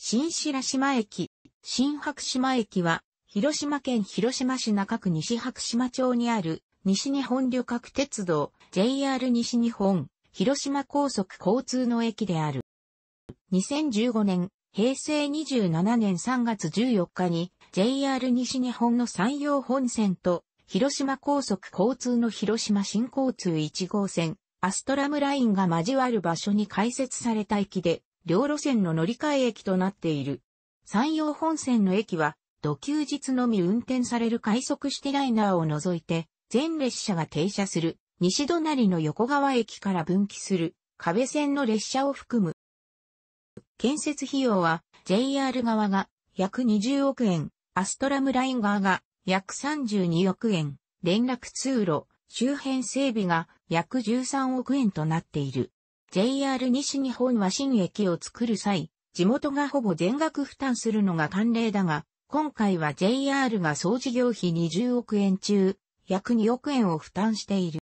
新白島駅、新白島駅は、広島県広島市中区西白島町にある、西日本旅客鉄道、JR 西日本、広島高速交通の駅である。2015年、平成27年3月14日に JR 西日本の山陽本線と広島高速交通の広島新交通1号線アストラムラインが交わる場所に開設された駅で両路線の乗り換え駅となっている。山陽本線の駅は、土休日のみ運転される快速指定ライナーを除いて、全列車が停車する、西隣の横川駅から分岐する、壁線の列車を含む。建設費用は、JR 側が約20億円、アストラムライン側が約32億円、連絡通路、周辺整備が約13億円となっている。JR 西日本は新駅を作る際、地元がほぼ全額負担するのが慣例だが、今回は JR が総事業費20億円中、約2億円を負担している。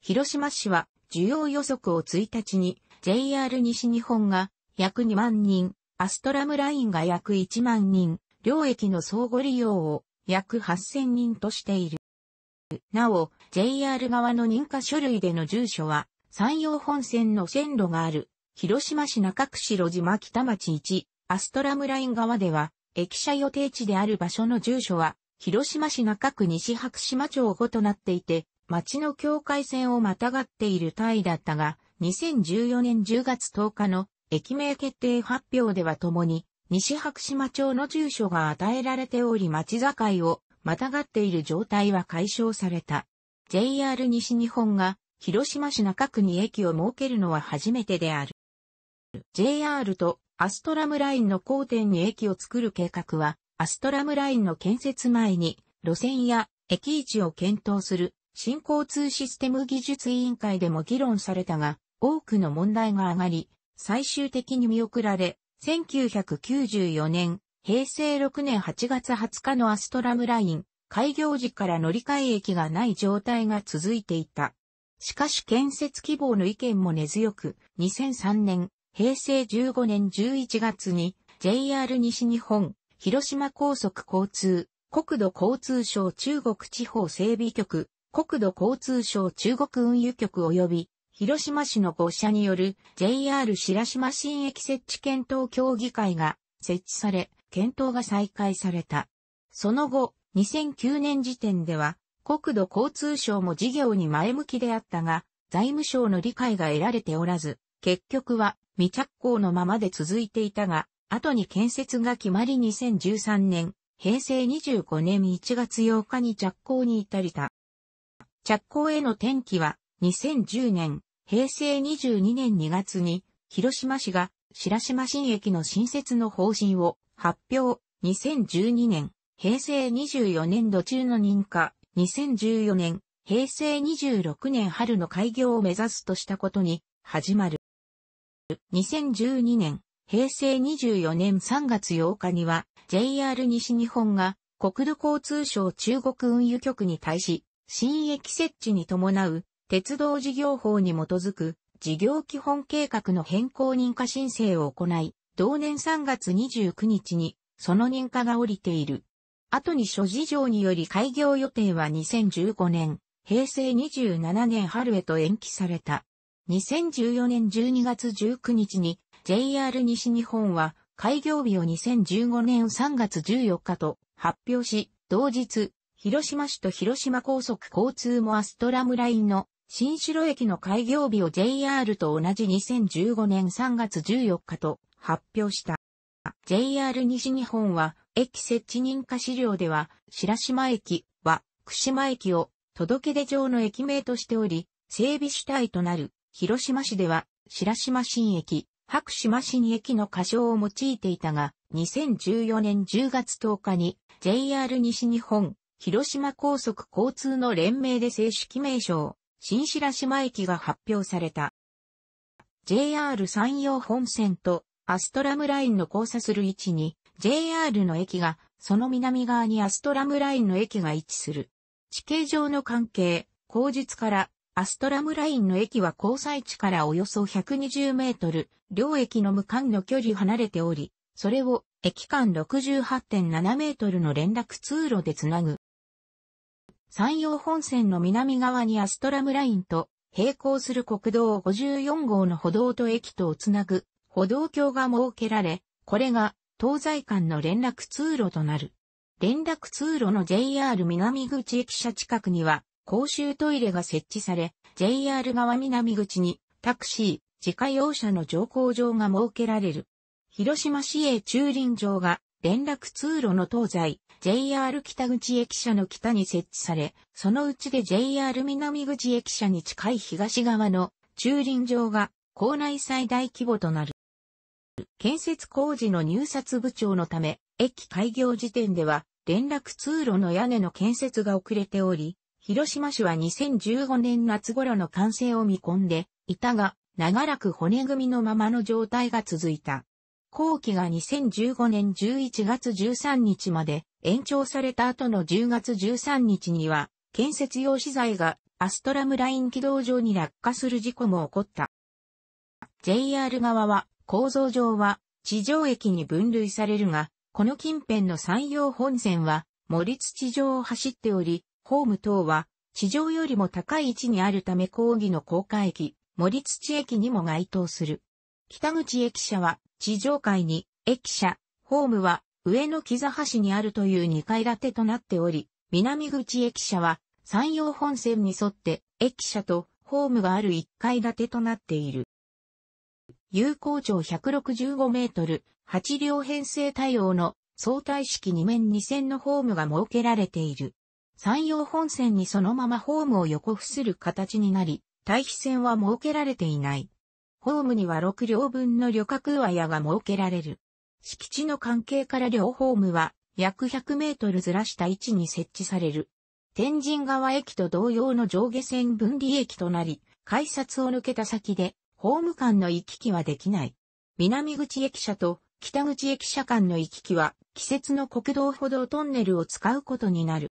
広島市は需要予測を1日に JR 西日本が約2万人、アストラムラインが約1万人、両駅の相互利用を約8000人としている。なお、JR 側の認可書類での住所は山陽本線の線路がある、広島市中釧路島北町1、アストラムライン側では、駅舎予定地である場所の住所は、広島市中区西白島町5となっていて、町の境界線をまたがっている単位だったが、2014年10月10日の駅名決定発表では共に、西白島町の住所が与えられており町境をまたがっている状態は解消された。JR 西日本が広島市中区に駅を設けるのは初めてである。JR とアストラムラインの交点に駅を作る計画は、アストラムラインの建設前に、路線や駅位置を検討する新交通システム技術委員会でも議論されたが、多くの問題が上がり、最終的に見送られ、1994年、平成6年8月20日のアストラムライン、開業時から乗り換え駅がない状態が続いていた。しかし建設希望の意見も根強く、2003年、平成15年11月に JR 西日本、広島高速交通、国土交通省中国地方整備局、国土交通省中国運輸局及び、広島市の5社による JR 白島新駅設置検討協議会が設置され、検討が再開された。その後、2009年時点では、国土交通省も事業に前向きであったが、財務省の理解が得られておらず、結局は未着工のままで続いていたが、後に建設が決まり2013年、平成25年1月8日に着工に至りた。着工への転機は、2010年、平成22年2月に、広島市が白島新駅の新設の方針を発表。2012年、平成24年度中の認可、2014年、平成26年春の開業を目指すとしたことに、始まる。2012年、平成24年3月8日には、JR 西日本が国土交通省中国運輸局に対し、新駅設置に伴う鉄道事業法に基づく事業基本計画の変更認可申請を行い、同年3月29日にその認可が下りている。後に諸事情により開業予定は2015年、平成27年春へと延期された。2014年12月19日に JR 西日本は開業日を2015年3月14日と発表し、同日、広島市と広島高速交通もアストラムラインの新城駅の開業日を JR と同じ2015年3月14日と発表した。JR 西日本は駅設置認可資料では、白島駅は、串間駅を届け出場の駅名としており、整備主体となる広島市では、白島新駅、白島新駅の仮称を用いていたが、2014年10月10日に JR 西日本、広島高速交通の連名で正式名称、新白島駅が発表された。JR 山陽本線とアストラムラインの交差する位置に JR の駅が、その南側にアストラムラインの駅が位置する。地形上の関係、後日から、アストラムラインの駅は交際地からおよそ120メートル、両駅の無間の距離離れており、それを駅間68.7メートルの連絡通路でつなぐ。山陽本線の南側にアストラムラインと並行する国道54号の歩道と駅とをつなぐ歩道橋が設けられ、これが東西間の連絡通路となる。連絡通路の JR 南口駅舎近くには公衆トイレが設置され、JR 側南口にタクシー、自家用車の乗降場が設けられる。広島市営駐輪場が連絡通路の東西、JR 北口駅舎の北に設置され、そのうちで JR 南口駅舎に近い東側の駐輪場が校内最大規模となる。建設工事の入札部長のため、駅開業時点では、連絡通路の屋根の建設が遅れており、広島市は2015年夏頃の完成を見込んで、いたが、長らく骨組みのままの状態が続いた。後期が2015年11月13日まで延長された後の10月13日には、建設用資材がアストラムライン軌道上に落下する事故も起こった。JR 側は構造上は地上駅に分類されるが、この近辺の山陽本線は森土上を走っており、ホーム等は地上よりも高い位置にあるため講義の高架駅、森土駅にも該当する。北口駅舎は地上階に駅舎、ホームは上野木座橋にあるという2階建てとなっており、南口駅舎は山陽本線に沿って駅舎とホームがある1階建てとなっている。有効長165メートル、8両編成対応の相対式2面2線のホームが設けられている。山陽本線にそのままホームを横付する形になり、対比線は設けられていない。ホームには6両分の旅客和屋が設けられる。敷地の関係から両ホームは約100メートルずらした位置に設置される。天神川駅と同様の上下線分離駅となり、改札を抜けた先でホーム間の行き来はできない。南口駅舎と北口駅舎間の行き来は、季節の国道歩道トンネルを使うことになる。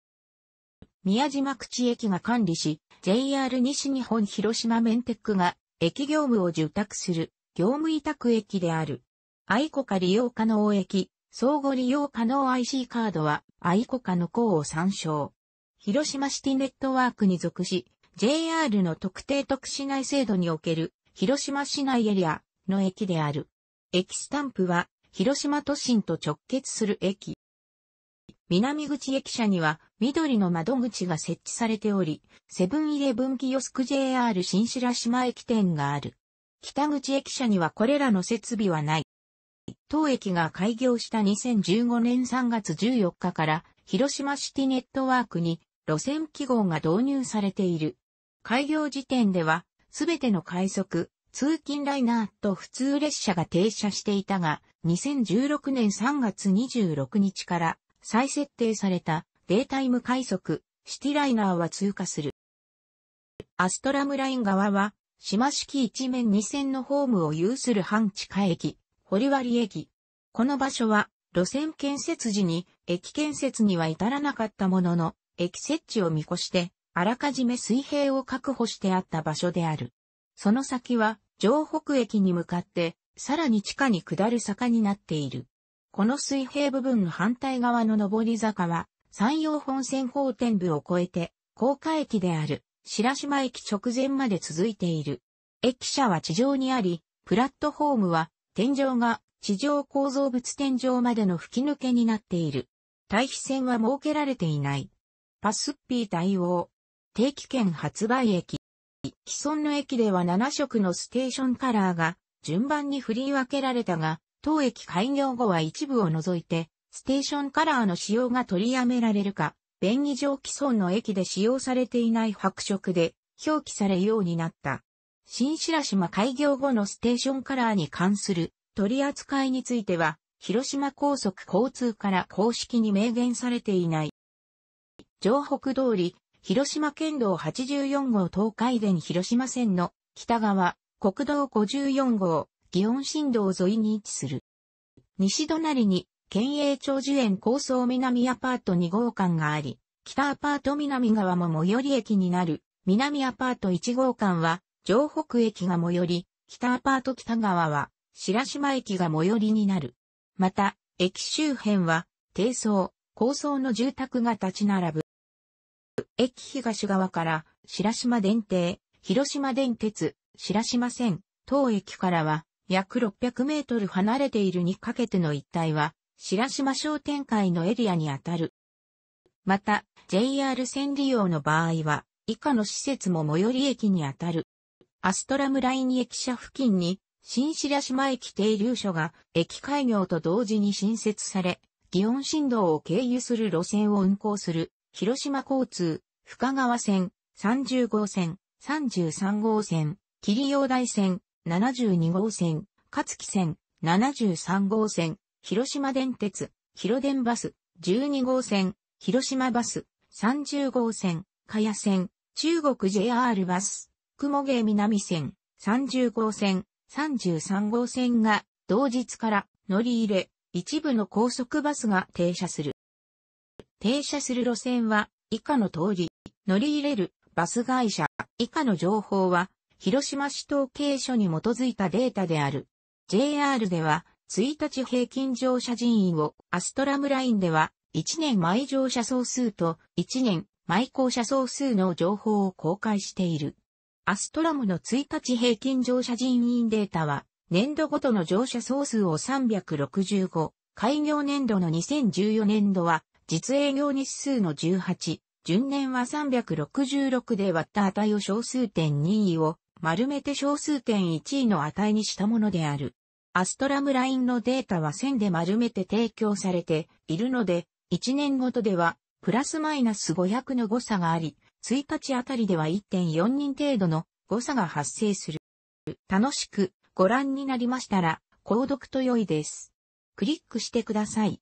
宮島口駅が管理し、JR 西日本広島メンテックが、駅業務を受託する、業務委託駅である。愛子か利用可能駅、相互利用可能 IC カードは、愛子かの項を参照。広島シティネットワークに属し、JR の特定特殊内制度における広島市内エリアの駅である。駅スタンプは、広島都心と直結する駅。南口駅舎には緑の窓口が設置されており、セブンイレブンキヨスク JR 新白島駅店がある。北口駅舎にはこれらの設備はない。当駅が開業した2015年3月14日から広島シティネットワークに路線記号が導入されている。開業時点ではすべての快速、通勤ライナーと普通列車が停車していたが、2016年3月26日から再設定されたデータイム快速、シティライナーは通過する。アストラムライン側は、島式一面二線のホームを有する半地下駅、堀割駅。この場所は、路線建設時に、駅建設には至らなかったものの、駅設置を見越して、あらかじめ水平を確保してあった場所である。その先は、城北駅に向かって、さらに地下に下る坂になっている。この水平部分の反対側の上り坂は、山陽本線方天部を越えて、高架駅である、白島駅直前まで続いている。駅舎は地上にあり、プラットホームは、天井が地上構造物天井までの吹き抜けになっている。対比線は設けられていない。パスッピー対応。定期券発売駅。既存の駅では7色のステーションカラーが順番に振り分けられたが、当駅開業後は一部を除いて、ステーションカラーの使用が取りやめられるか、便宜上既存の駅で使用されていない白色で表記されようになった。新白島開業後のステーションカラーに関する取り扱いについては、広島高速交通から公式に明言されていない。城北通り、広島県道84号東海電広島線の北側、国道54号、祇園新道沿いに位置する。西隣に、県営長寿園高層南アパート2号館があり、北アパート南側も最寄り駅になる、南アパート1号館は、城北駅が最寄り、北アパート北側は、白島駅が最寄りになる。また、駅周辺は、低層、高層の住宅が立ち並ぶ。駅東側から白島電停、広島電鉄、白島線、当駅からは約600メートル離れているにかけての一帯は白島商店会のエリアにあたる。また、JR 線利用の場合は、以下の施設も最寄り駅にあたる。アストラムライン駅舎付近に、新白島駅停留所が、駅開業と同時に新設され、祇園新道を経由する路線を運行する、広島交通、深川線、30号線、33号線、霧陽台線、72号線、勝木線、73号線、広島電鉄、広電バス、12号線、広島バス、30号線、加谷線、中国 JR バス、雲芸南線、30号線、33号線が、同日から乗り入れ、一部の高速バスが停車する。停車する路線は、以下の通り。乗り入れるバス会社以下の情報は広島市統計所に基づいたデータである。JR では1日平均乗車人員をアストラムラインでは1年毎乗車総数と1年毎降車総数の情報を公開している。アストラムの1日平均乗車人員データは年度ごとの乗車総数を365、開業年度の2014年度は実営業日数の18、順年は366で割った値を小数点2位を丸めて小数点1位の値にしたものである。アストラムラインのデータは線で丸めて提供されているので、1年ごとではプラスマイナス500の誤差があり、1日あたりでは1.4人程度の誤差が発生する。楽しくご覧になりましたら、購読と良いです。クリックしてください。